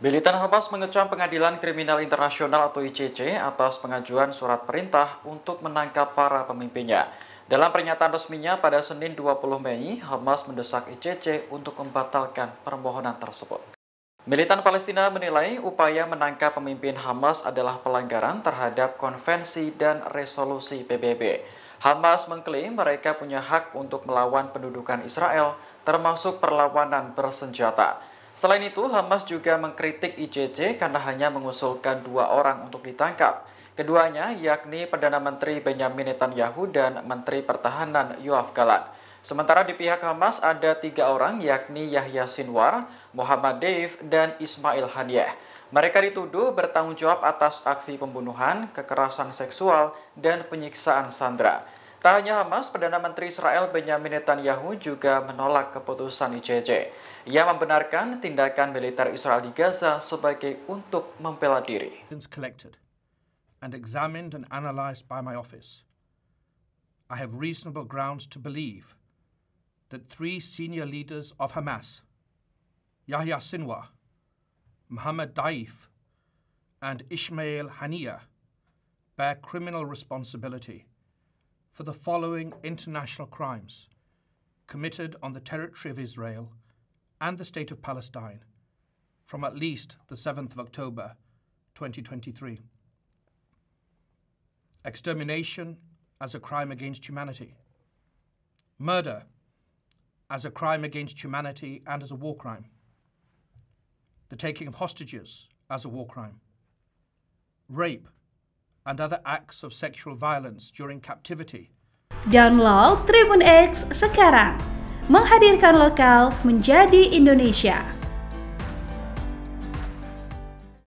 Militan Hamas mengecam pengadilan kriminal internasional atau ICC atas pengajuan surat perintah untuk menangkap para pemimpinnya. Dalam pernyataan resminya pada Senin 20 Mei, Hamas mendesak ICC untuk membatalkan permohonan tersebut. Militan Palestina menilai upaya menangkap pemimpin Hamas adalah pelanggaran terhadap konvensi dan resolusi PBB. Hamas mengklaim mereka punya hak untuk melawan pendudukan Israel, termasuk perlawanan bersenjata. Selain itu, Hamas juga mengkritik ICC karena hanya mengusulkan dua orang untuk ditangkap. Keduanya yakni Perdana Menteri Benjamin Netanyahu dan Menteri Pertahanan Yoav Gallant. Sementara di pihak Hamas ada tiga orang yakni Yahya Sinwar, Muhammad Deif, dan Ismail Haniyeh. Mereka dituduh bertanggung jawab atas aksi pembunuhan, kekerasan seksual, dan penyiksaan sandera. Tak hanya Hamas, Perdana Menteri Israel Benjamin Netanyahu juga menolak keputusan ICJ. Ia membenarkan tindakan militer Israel di Gaza sebagai untuk membela diri. and examined and analyzed by my office, I have reasonable grounds to believe that three senior leaders of Hamas, Yahya Sinwar, Muhammad Daif, and Ismail Haniyeh, bear criminal responsibility for the following international crimes committed on the territory of Israel and the State of Palestine from at least the 7th of October 2023 extermination as a crime against humanity, murder as a crime against humanity and as a war crime, the taking of hostages as a war crime, rape and other acts of sexual violence during captivity. Download Tribun X sekarang, menghadirkan lokal menjadi Indonesia.